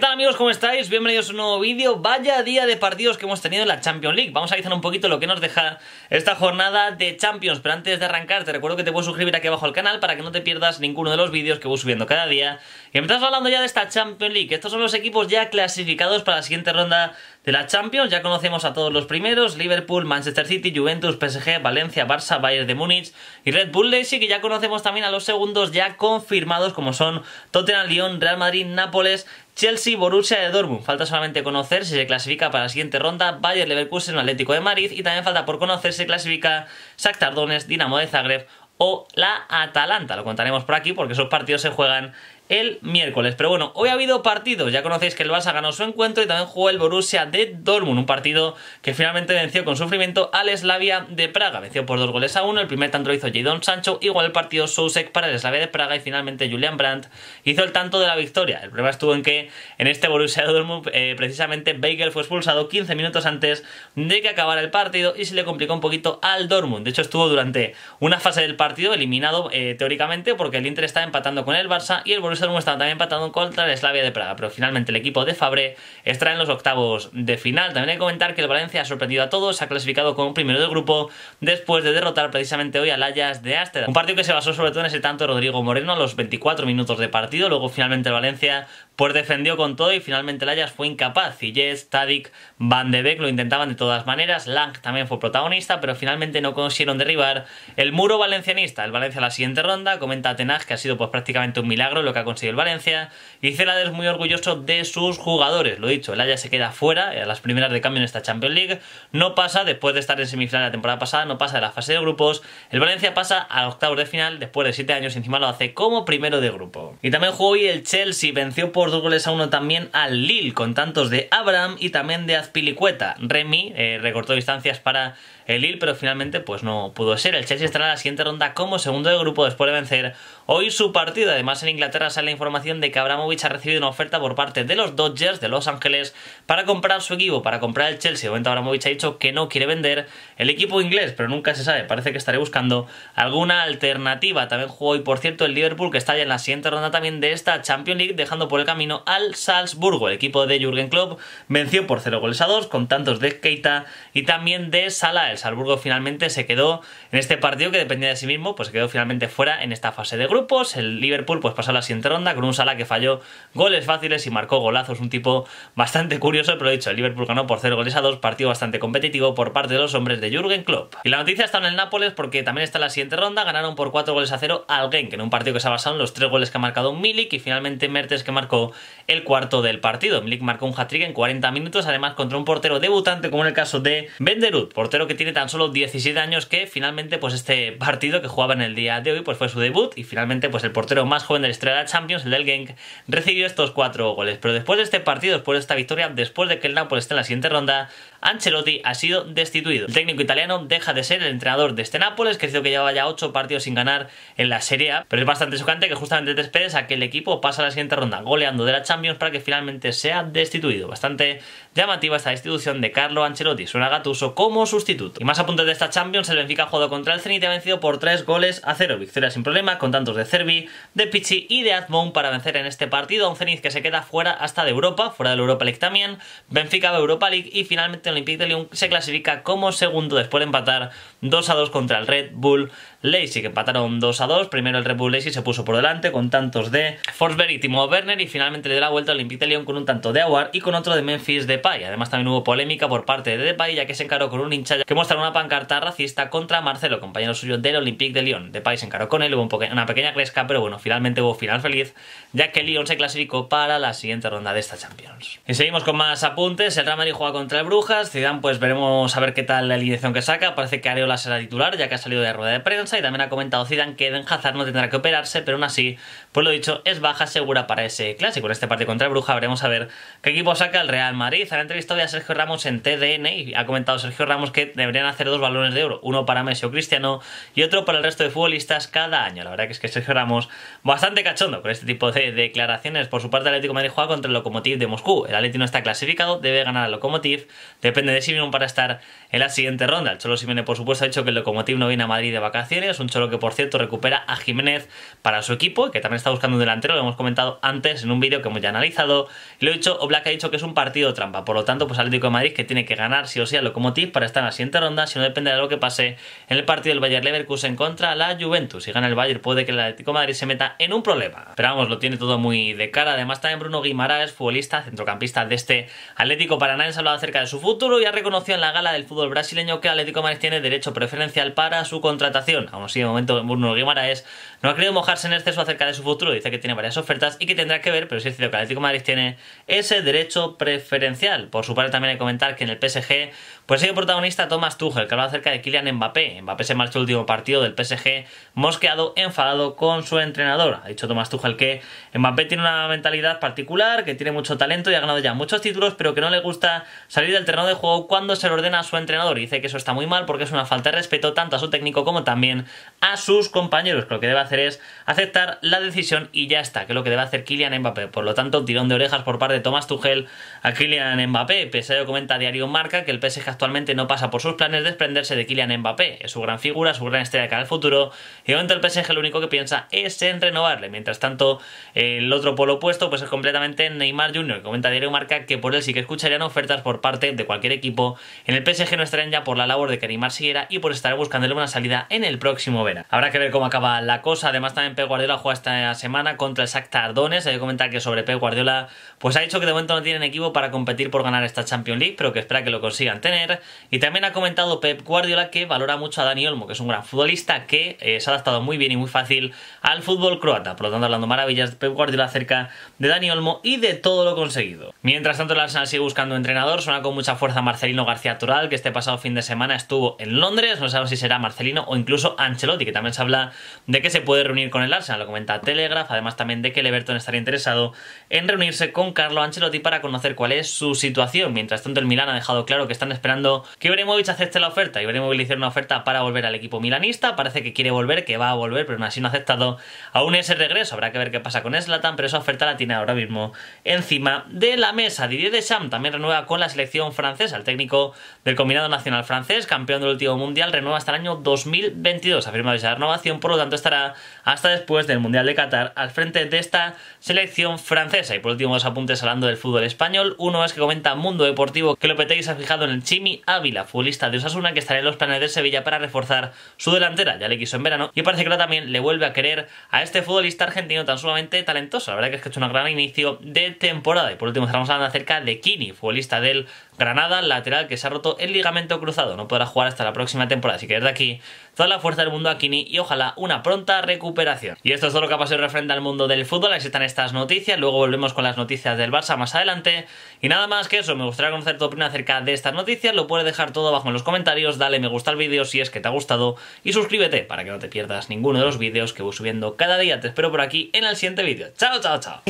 ¿Qué tal amigos? ¿Cómo estáis? Bienvenidos a un nuevo vídeo. Vaya día de partidos que hemos tenido en la Champions League. Vamos a analizar un poquito lo que nos deja esta jornada de Champions. Pero antes de arrancar, te recuerdo que te puedes suscribir aquí abajo al canal para que no te pierdas ninguno de los vídeos que voy subiendo cada día. Y empezamos hablando ya de esta Champions League. Estos son los equipos ya clasificados para la siguiente ronda de la Champions ya conocemos a todos los primeros, Liverpool, Manchester City, Juventus, PSG, Valencia, Barça, Bayern de Múnich y Red Bull Leipzig, que ya conocemos también a los segundos ya confirmados como son Tottenham, Lyon, Real Madrid, Nápoles, Chelsea, Borussia de Dortmund. Falta solamente conocer si se clasifica para la siguiente ronda Bayern Leverkusen, Atlético de Madrid y también falta por conocer si se clasifica Shakhtar Donetsk, Dinamo de Zagreb o la Atalanta. Lo contaremos por aquí porque esos partidos se juegan el miércoles. Pero bueno, hoy ha habido partidos. Ya conocéis que el Barça ganó su encuentro y también jugó el Borussia de Dortmund, un partido que finalmente venció con sufrimiento al Slavia de Praga. Venció por dos goles a uno. El primer tanto lo hizo Jadon Sancho, igual el partido Sousek para el Slavia de Praga y finalmente Julian Brandt hizo el tanto de la victoria. El problema estuvo en que en este Borussia de Dortmund eh, precisamente Beigel fue expulsado 15 minutos antes de que acabara el partido y se le complicó un poquito al Dortmund. De hecho estuvo durante una fase del partido eliminado eh, teóricamente porque el Inter estaba empatando con el Barça y el Borussia también empatando contra el Slavia de Praga, pero finalmente el equipo de Fabre está en los octavos de final. También hay que comentar que el Valencia ha sorprendido a todos, se ha clasificado como primero del grupo después de derrotar precisamente hoy al Ajax de Ámsterdam. Un partido que se basó sobre todo en ese tanto de Rodrigo Moreno a los 24 minutos de partido, luego finalmente el Valencia pues defendió con todo y finalmente el Ajax fue incapaz. Y Jess, Tadic, Van de Beek lo intentaban de todas maneras, Lang también fue protagonista, pero finalmente no consiguieron derribar el muro valencianista. El Valencia a la siguiente ronda, comenta Atenas que ha sido pues prácticamente un milagro lo que ha conseguido el Valencia, y Celades es muy orgulloso de sus jugadores, lo dicho, el Ajax se queda fuera eh, a las primeras de cambio en esta Champions League, no pasa después de estar en semifinal la temporada pasada, no pasa de la fase de grupos, el Valencia pasa a octavos de final después de 7 años, encima lo hace como primero de grupo. Y también jugó hoy el Chelsea, venció por dos goles a uno también al Lille, con tantos de Abraham y también de Azpilicueta. Remy eh, recortó distancias para el eh, Lille, pero finalmente pues no pudo ser. El Chelsea estará en la siguiente ronda como segundo de grupo después de vencer hoy su partido. Además, en Inglaterra sale la información de que Abramovich ha recibido una oferta por parte de los Dodgers de Los Ángeles para comprar su equipo, para comprar el Chelsea. De momento, Abramovich ha dicho que no quiere vender el equipo inglés, pero nunca se sabe. Parece que estaré buscando alguna alternativa. También jugó hoy, por cierto, el Liverpool, que está ya en la siguiente ronda también de esta Champions League, dejando por el camino al Salzburgo. El equipo de Jürgen Klopp venció por 0 goles a 2 con tantos de Keita y también de Sala. El Salzburgo finalmente se quedó en este partido que dependía de sí mismo, pues se quedó finalmente fuera en esta fase de grupos. El Liverpool pues pasó a la siguiente ronda con un Sala que falló goles fáciles y marcó golazos. Un tipo bastante curioso, pero dicho, el Liverpool ganó por 0 goles a 2, partido bastante competitivo por parte de los hombres de Jürgen Klopp. Y la noticia está en el Nápoles porque también está en la siguiente ronda, ganaron por 4 goles a 0 al Genk, en un partido que se ha basado en los 3 goles que ha marcado Milik y finalmente Mertes que marcó el cuarto del partido. Milik marcó un hat-trick en 40 minutos, además contra un portero debutante como en el caso de Benderud, portero que tiene tan solo 17 años que finalmente pues este partido que jugaba en el día de hoy pues fue su debut y finalmente pues el portero más joven de la historia de la Champions, el del Genk, recibió estos cuatro goles. Pero después de este partido, después de esta victoria, después de que el Napoli esté en la siguiente ronda, Ancelotti ha sido destituido. El técnico italiano deja de ser el entrenador de este Nápoles, que que llevaba ya 8 partidos sin ganar en la Serie A, pero es bastante chocante que justamente te esperes a que el equipo pase a la siguiente ronda golea de la Champions para que finalmente sea destituido. Bastante llamativa esta destitución de Carlo Ancelotti, suena Gatuso como sustituto. Y más apuntes de esta Champions, el Benfica ha jugado contra el Zenit y ha vencido por 3 goles a 0. Victoria sin problema, con tantos de Cervi, de Pichi y de Azmoun para vencer en este partido. Un Zenit que se queda fuera hasta de Europa, fuera del Europa League también. Benfica va a Europa League y finalmente el Olympique de Lyon se clasifica como segundo después de empatar 2 a 2 contra el Red Bull que empataron 2 a 2. Primero el Red Bull se puso por delante con tantos de Forsberg y Timo Werner y finalmente le dio la vuelta al Olympique de Lyon con un tanto de Aguar y con otro de Memphis Depay. Además también hubo polémica por parte de Depay ya que se encaró con un hincha que muestra una pancarta racista contra Marcelo, compañero suyo del Olympique de Lyon. Depay se encaró con él, hubo una pequeña cresca, pero bueno, finalmente hubo final feliz ya que Lyon se clasificó para la siguiente ronda de esta Champions. Y seguimos con más apuntes. El Real juega contra el Brujas. Zidane pues veremos a ver qué tal la alineación que saca. Parece que Areola será titular ya que ha salido de rueda de prensa y también ha comentado Zidane que Ben Hazard no tendrá que operarse, pero aún así pues lo dicho, es baja segura para ese clásico. En este partido contra el Bruja veremos a ver qué equipo saca el Real Madrid. Han entrevistado a Sergio Ramos en TDN y ha comentado Sergio Ramos que deberían hacer dos balones de oro, uno para Messi o Cristiano y otro para el resto de futbolistas cada año. La verdad que es que Sergio Ramos bastante cachondo con este tipo de declaraciones. Por su parte, el Atlético Madrid juega contra el Lokomotiv de Moscú. El Atlético no está clasificado, debe ganar al Lokomotiv. Depende de Simeone para estar en la siguiente ronda. El Cholo Simeone, por supuesto, ha dicho que el Lokomotiv no viene a Madrid de vacaciones. Un Cholo que, por cierto, recupera a Jiménez para su equipo, que también está buscando un delantero, lo hemos comentado antes en un vídeo que hemos ya analizado. Y lo he dicho, Oblak ha dicho que es un partido trampa, por lo tanto, pues Atlético de Madrid que tiene que ganar sí o sí a Lokomotiv para estar en la siguiente ronda, si no depende de lo que pase en el partido del Bayern Leverkusen contra la Juventus. Si gana el Bayern puede que el Atlético de Madrid se meta en un problema. Pero vamos, lo tiene todo muy de cara. Además también Bruno Guimaraes, futbolista, centrocampista de este Atlético se ha hablado acerca de su futuro y ha reconocido en la gala del fútbol brasileño que el Atlético de Madrid tiene derecho preferencial para su contratación. Aún así, de momento Bruno Guimaraes no ha querido mojarse en exceso acerca de su dice que tiene varias ofertas y que tendrá que ver, pero si el Atlético Madrid tiene ese derecho preferencial. Por su parte también hay que comentar que en el PSG pues sigue protagonista Thomas Tuchel, que habla acerca de Kylian Mbappé. Mbappé se marchó el último partido del PSG mosqueado, enfadado con su entrenador. Ha dicho Thomas Tuchel que Mbappé tiene una mentalidad particular, que tiene mucho talento y ha ganado ya muchos títulos, pero que no le gusta salir del terreno de juego cuando se lo ordena a su entrenador. Y dice que eso está muy mal porque es una falta de respeto tanto a su técnico como también a sus compañeros. Que lo que debe hacer es aceptar la decisión y ya está, que es lo que debe hacer Kylian Mbappé. Por lo tanto, tirón de orejas por parte de Thomas Tuchel a Kylian Mbappé. Pesayo comenta diario Marca que el PSG actualmente no pasa por sus planes desprenderse de Kylian Mbappé. Es su gran figura, su gran estrella de cara futuro. Y momento el PSG lo único que piensa es en renovarle. Mientras tanto, el otro polo opuesto pues es completamente Neymar Jr. Comenta Diario Marca que por él sí que escucharían ofertas por parte de cualquier equipo. En el PSG no estarían ya por la labor de que Neymar siguiera y por estar buscándole una salida en el próximo verano. Habrá que ver cómo acaba la cosa. Además, también Pep Guardiola juega esta semana contra el Shakhtar Tardones. Hay que comentar que sobre Pep Guardiola pues ha dicho que de momento no tienen equipo para competir por ganar esta Champions League, pero que espera que lo consigan tener y también ha comentado Pep Guardiola que valora mucho a Dani Olmo, que es un gran futbolista que eh, se ha adaptado muy bien y muy fácil al fútbol croata. Por lo tanto, hablando maravillas de Pep Guardiola acerca de Dani Olmo y de todo lo conseguido. Mientras tanto, el Arsenal sigue buscando entrenador. Suena con mucha fuerza Marcelino García Toral, que este pasado fin de semana estuvo en Londres. No sabemos si será Marcelino o incluso Ancelotti, que también se habla de que se puede reunir con el Arsenal. Lo comenta Telegraph, además también de que Leverton Everton estaría interesado en reunirse con Carlo Ancelotti para conocer cuál es su situación. Mientras tanto, el Milan ha dejado claro que están esperando que Ibrahimovic acepte la oferta. Ibrahimovic le hicieron una oferta para volver al equipo milanista. Parece que quiere volver, que va a volver, pero aún así no ha aceptado aún ese regreso. Habrá que ver qué pasa con Slatan, pero esa oferta la tiene ahora mismo encima de la mesa. Didier Deschamps también renueva con la selección francesa. El técnico del combinado nacional francés, campeón del último mundial, renueva hasta el año 2022. Ha firmado esa renovación, por lo tanto estará hasta después del mundial de Qatar al frente de esta selección francesa. Y por último, dos apuntes hablando del fútbol español. Uno es que comenta Mundo Deportivo que Lopetegui se ha fijado en el chip Kini Ávila, futbolista de Osasuna, que estará en los planes de Sevilla para reforzar su delantera. Ya le quiso en verano y parece que ahora también le vuelve a querer a este futbolista argentino tan sumamente talentoso. La verdad que es que ha hecho un gran inicio de temporada. Y por último, estamos hablando acerca de Kini, futbolista del Granada, lateral que se ha roto el ligamento cruzado, no podrá jugar hasta la próxima temporada, así que desde aquí toda la fuerza del mundo a Kini y ojalá una pronta recuperación. Y esto es todo lo que ha pasado referente al mundo del fútbol, ahí están estas noticias, luego volvemos con las noticias del Barça más adelante y nada más que eso, me gustaría conocer tu opinión acerca de estas noticias, lo puedes dejar todo abajo en los comentarios, dale me gusta al vídeo si es que te ha gustado y suscríbete para que no te pierdas ninguno de los vídeos que voy subiendo cada día, te espero por aquí en el siguiente vídeo. Chao, chao, chao.